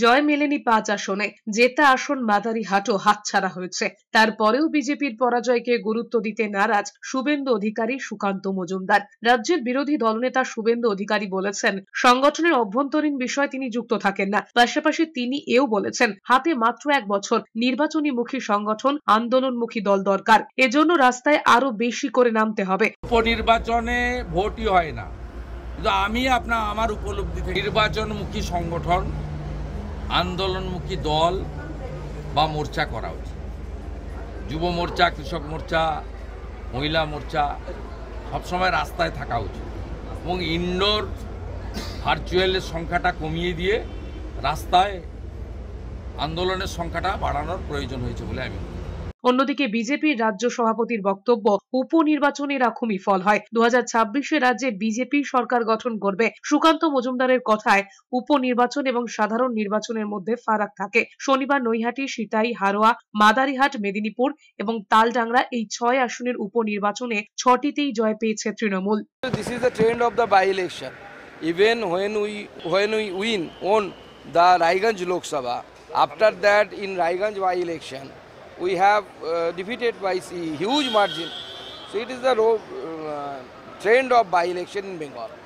জয় মেলেনি পাঁচ আসনে জেতা আসন মাদারিহাটও হাতছাড়া হয়েছে তারপরেও বিজেপির পরাজয়কে গুরুত্ব দিতে নারাজ শুভেন্দু অধিকারী সুকান্ত মজুমদার রাজ্যের বিরোধী দলনেতা শুভেন্দু অধিকারী বলেছেন সংগঠনের অভ্যন্তরীণ বিষয় তিনি যুক্ত থাকেন না পাশাপাশি তিনি এও বলেছেন হাতে মাত্র এক বছর নির্বাচনী মুখী সংগঠন আন্দোলনমুখী দল দরকার এজন্য রাস্তায় আরো বেশি করে নামতে হবে উপনির্বাচনে ভোটই হয় না আমি আপনার আমার উপলব্ধি নির্বাচনমুখী সংগঠন আন্দোলনমুখী দল বা মোর্চা করা উচিত যুব মোর্চা কৃষক মোর্চা মহিলা মোর্চা সবসময় রাস্তায় থাকা উচিত এবং ইনডোর ভার্চুয়ালের সংখ্যাটা কমিয়ে দিয়ে রাস্তায় আন্দোলনের সংখ্যাটা বাড়ানোর প্রয়োজন হয়েছে বলে আমি অন্যদিকে বিজেপির রাজ্য সভাপতির বক্তব্য উপনির্বাচনে রাখুমি ফল হয় দু হাজার রাজ্যে বিজেপি সরকার গঠন করবে সুকান্ত মজুমদারের কথায় উপনির্বাচন এবং সাধারণ নির্বাচনের মধ্যে ফারাক থাকে শনিবার নৈহাটি সিতাই হারোয়া মাদারিহাট মেদিনীপুর এবং তালডাংরা এই ছয় আসনের উপনির্বাচনে ছটিতেই জয় পেয়েছে Trinamool this is the trend of the by-election. Even when we when we win on the Raiganj Lok Sabha, after that in Raiganj by-election, we have uh, defeated by a huge margin. So it is the uh, trend of by-election in Bengal.